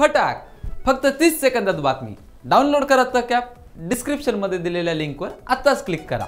फटाक फक्त तीस सेकंदात बातमी डाउनलोड करा तर कॅप मध्ये दिलेल्या लिंकवर आताच क्लिक करा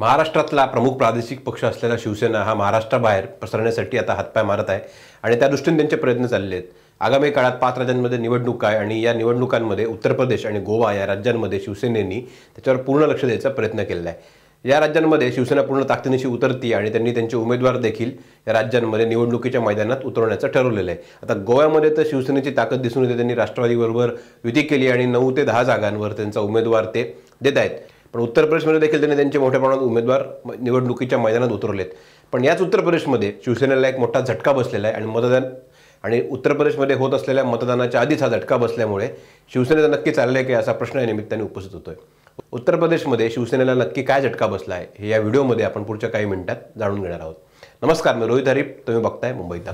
महाराष्ट्रातला प्रमुख प्रादेशिक पक्ष असलेला शिवसेना हा महाराष्ट्राबाहेर पसरण्यासाठी आता हातपाय मारत आहे आणि त्या दृष्टीने त्यांचे प्रयत्न चालले आहेत आगामी काळात पाच राज्यांमध्ये निवडणूक आहे आणि या निवडणुकांमध्ये उत्तर प्रदेश आणि गोवा या राज्यांमध्ये शिवसेनेनी त्याच्यावर पूर्ण लक्ष द्यायचा प्रयत्न केलेला आहे या राज्यांमध्ये शिवसेना पूर्ण ताकदीनिशी उतरती आणि त्यांनी त्यांचे उमेदवार देखील या राज्यांमध्ये निवडणुकीच्या मैदानात उतरवण्याचं ठरवलेलं आहे आता गोव्यामध्ये तर शिवसेनेची ताकद दिसून येते त्यांनी राष्ट्रवादीबरोबर युती केली आणि नऊ ते दहा जागांवर त्यांचा उमेदवार ते देत आहेत पण उत्तर प्रदेशमध्ये देखील त्यांनी त्यांचे मोठ्या प्रमाणात उमेदवार निवडणुकीच्या मैदानात उतरवलेत पण याच उत्तर प्रदेशमध्ये शिवसेनेला एक मोठा झटका बसलेला आहे आणि मतदान आणि उत्तर प्रदेशमध्ये होत असलेल्या मतदानाच्या आधीच हा झटका बसल्यामुळे शिवसेनेचा नक्की चाललं आहे की असा प्रश्न या निमित्ताने उपस्थित होतोय उत्तर प्रदेशमध्ये शिवसेनेला नक्की काय झटका बसला आहे हे या व्हिडिओमध्ये आपण पुढच्या काही मिनिटात जाणून घेणार आहोत नमस्कार मी रोहित हरीप तुम्ही बघताय मुंबईत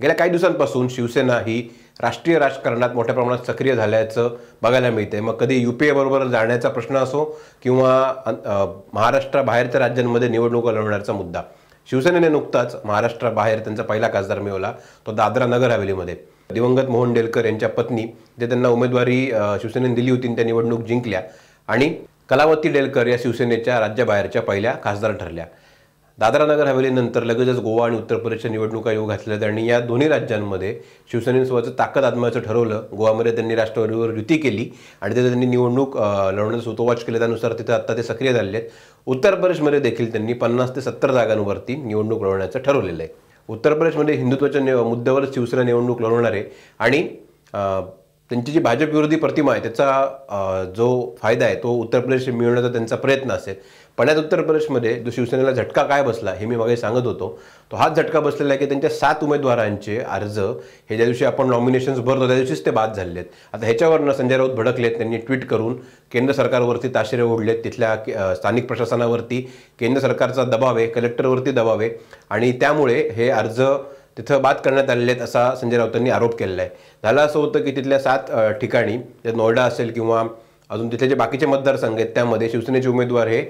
गेल्या काही दिवसांपासून शिवसेना ही राष्ट्रीय राजकारणात मोठ्या प्रमाणात सक्रिय झाल्याचं बघायला मिळते मग कधी यू पी जाण्याचा प्रश्न असो किंवा महाराष्ट्राबाहेरच्या राज्यांमध्ये निवडणुका लढवण्याचा मुद्दा शिवसेनेने नुकताच महाराष्ट्राबाहेर त्यांचा पहिला खासदार मिळवला तो दादरा नगर हवेलीमध्ये दिवंगत मोहन डेलकर यांच्या पत्नी जे त्यांना उमेदवारी शिवसेनेने दिली होती त्या निवडणूक जिंकल्या आणि कलावती डेलकर या शिवसेनेच्या राज्याबाहेरच्या पहिल्या खासदार ठरल्या दादरा नगर हवेलीनंतर लगेचच गोवा आणि उत्तर प्रदेशच्या निवडणुका येऊ घातल्या आणि या दोन्ही राज्यांमध्ये शिवसेनेसोबतचं ताकद आदमायचं ठरवलं गोवामध्ये त्यांनी राष्ट्रवादीवर युती केली आणि तिथे त्यांनी निवडणूक लढवण्याचा सुतोवाच केले त्यानुसार तिथे आत्ता ते सक्रिय झाले आहेत उत्तर प्रदेशमध्ये देखील त्यांनी पन्नास ते सत्तर जागांवरती निवडणूक लढवण्याचं ठरवलेलं आहे उत्तर प्रदेशमध्ये हिंदुत्वाच्या मुद्द्यावर शिवसेना निवडणूक लढवणार आहे आणि त्यांची जी भाजप विरोधी प्रतिमा आहे त्याचा जो फायदा आहे तो उत्तर प्रदेश मिळवण्याचा त्यांचा प्रयत्न असेल पण यात उत्तर प्रदेशमध्ये जो शिवसेनेला झटका काय बसला हे मी मागे सांगत होतो तो हाच झटका बसलेला आहे की त्यांच्या सात उमेदवारांचे अर्ज हे ज्या दिवशी आपण नॉमिनेशन्स भरतो त्या दिवशीच ते बाद झाले आहेत आता ह्याच्यावरनं संजय राऊत भडकलेत त्यांनी ट्विट करून केंद्र सरकारवरती ताशेरे ओढलेत तिथल्या स्थानिक प्रशासनावरती केंद्र सरकारचा दबाव आहे कलेक्टरवरती दबाव आहे आणि त्यामुळे हे अर्ज तिथं बाद करण्यात आलेले आहेत असा संजय राऊतांनी आरोप केलेला आहे झालं असं होतं की तिथल्या सात ठिकाणी नोएडा असेल किंवा अजून तिथले जे बाकीचे मतदारसंघ आहेत त्यामध्ये शिवसेनेचे उमेदवार हे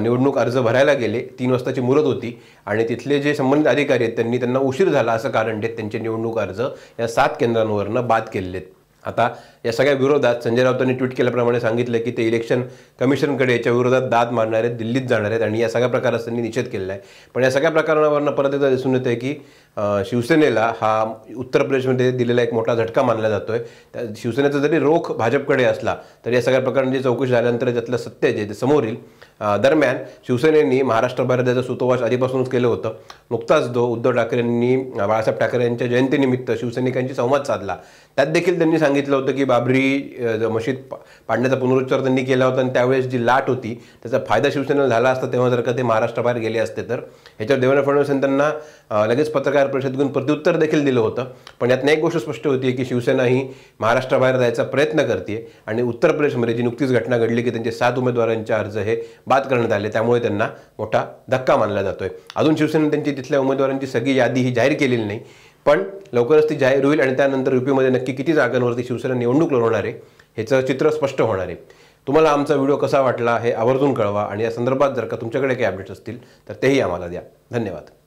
निवडणूक अर्ज भरायला गेले तीन वाजताची मुदत होती आणि तिथले जे संबंधित अधिकारी आहेत त्यांनी त्यांना उशीर झाला असं कारण देत त्यांचे निवडणूक अर्ज या सात केंद्रांवरनं बाद केलेले आहेत आता या सगळ्या विरोधात संजय राऊतांनी ट्विट केल्याप्रमाणे सांगितलं की ते इलेक्शन कमिशनकडे याच्या विरोधात दाद मारणार आहेत दिल्लीत जाणार आहेत आणि या सगळ्या प्रकारात त्यांनी निषेध केलेला आहे पण या सगळ्या प्रकारांवरनं परत एकदा दिसून येतं की शिवसेनेला हा उत्तर प्रदेशमध्ये दिलेला एक मोठा झटका मानला जातो आहे शिवसेनेचा जरी रोख भाजपकडे असला तरी या सगळ्या प्रकारांची चौकशी झाल्यानंतर त्यातलं सत्य जे ते समोरील दरम्यान शिवसेनेनी महाराष्ट्रभर त्याचा सुतोवास आधीपासूनच केलं होतं नुकताच दो उद्धव ठाकरेंनी बाळासाहेब ठाकरे यांच्या जयंतीनिमित्त शिवसैनिकांशी संवाद साधला त्यात देखील त्यांनी सांगितलं होतं की बाबरी मशीद पाडण्याचा पुनरुच्चार त्यांनी केला होता आणि त्यावेळेस जी लाट होती त्याचा फायदा शिवसेनेला झाला असता तेव्हा जर का ते महाराष्ट्राबाहेर गेले असते तर ह्याच्यावर देवेंद्र फडणवीस यांनी त्यांना लगेच पत्रकार परिषद घेऊन प्रत्युत्तर देखील दिलं होतं पण यातनं एक गोष्ट स्पष्ट होती की शिवसेना ही महाराष्ट्राबाहेर जायचा प्रयत्न करते आणि उत्तर प्रदेशमध्ये जी नुकतीच घटना घडली की त्यांचे सात उमेदवारांचे अर्ज हे बाद करण्यात आले त्यामुळे त्यांना मोठा धक्का मानला जातोय अजून शिवसेनेनं त्यांची तिथल्या उमेदवारांची सगळी यादी ही जाहीर केलेली नाही पण लवकरच ती जाहीर होईल आणि त्यानंतर युपीमध्ये नक्की किती जागांवरती शिवसेना निवडणूक लढवणार आहे ह्याचं चित्र स्पष्ट होणार आहे तुम्हाला आमचा व्हिडिओ कसा वाटला हे आवर्जून कळवा आणि या संदर्भात जर का तुमच्याकडे काही अपडेट्स असतील तर तेही आम्हाला द्या धन्यवाद